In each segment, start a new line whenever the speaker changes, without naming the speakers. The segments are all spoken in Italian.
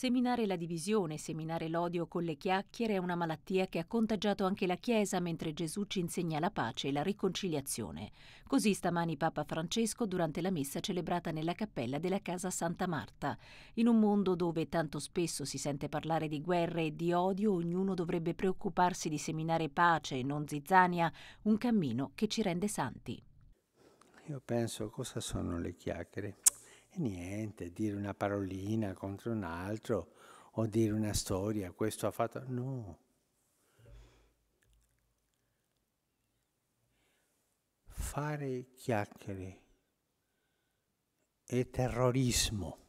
Seminare la divisione, seminare l'odio con le chiacchiere è una malattia che ha contagiato anche la Chiesa mentre Gesù ci insegna la pace e la riconciliazione. Così stamani Papa Francesco durante la messa celebrata nella cappella della casa Santa Marta. In un mondo dove tanto spesso si sente parlare di guerre e di odio, ognuno dovrebbe preoccuparsi di seminare pace e non zizzania, un cammino che ci rende santi.
Io penso cosa sono le chiacchiere? niente, dire una parolina contro un altro o dire una storia, questo ha fatto... No. Fare chiacchiere è terrorismo,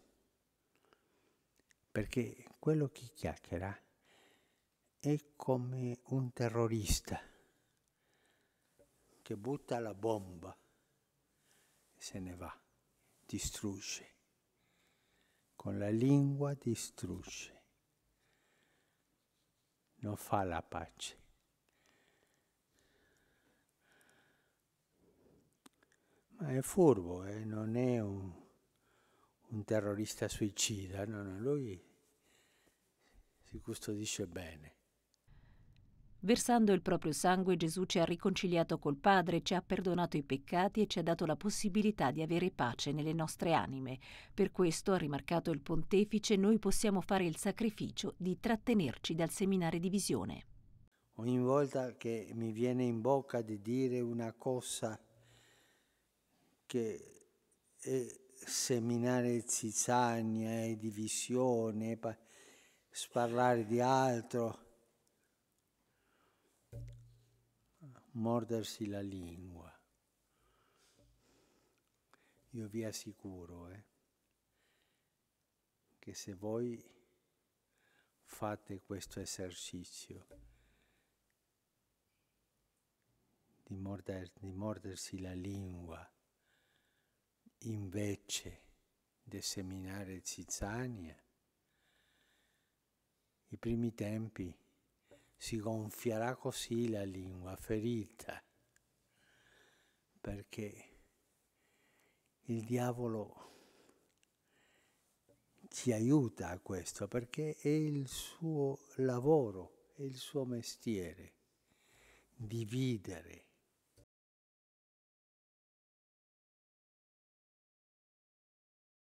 perché quello che chiacchiera è come un terrorista che butta la bomba e se ne va distrugge, con la lingua distrugge, non fa la pace. Ma è furbo, eh? non è un, un terrorista suicida, no, no, lui si custodisce bene.
Versando il proprio sangue Gesù ci ha riconciliato col Padre, ci ha perdonato i peccati e ci ha dato la possibilità di avere pace nelle nostre anime. Per questo, ha rimarcato il pontefice, noi possiamo fare il sacrificio di trattenerci dal seminare di visione.
Ogni volta che mi viene in bocca di dire una cosa che è seminare zizzania e divisione, sparlare di altro, mordersi la lingua. Io vi assicuro eh, che se voi fate questo esercizio di, morder, di mordersi la lingua invece di seminare zizzania, i primi tempi si gonfierà così la lingua ferita, perché il diavolo ci aiuta a questo, perché è il suo lavoro, è il suo mestiere, dividere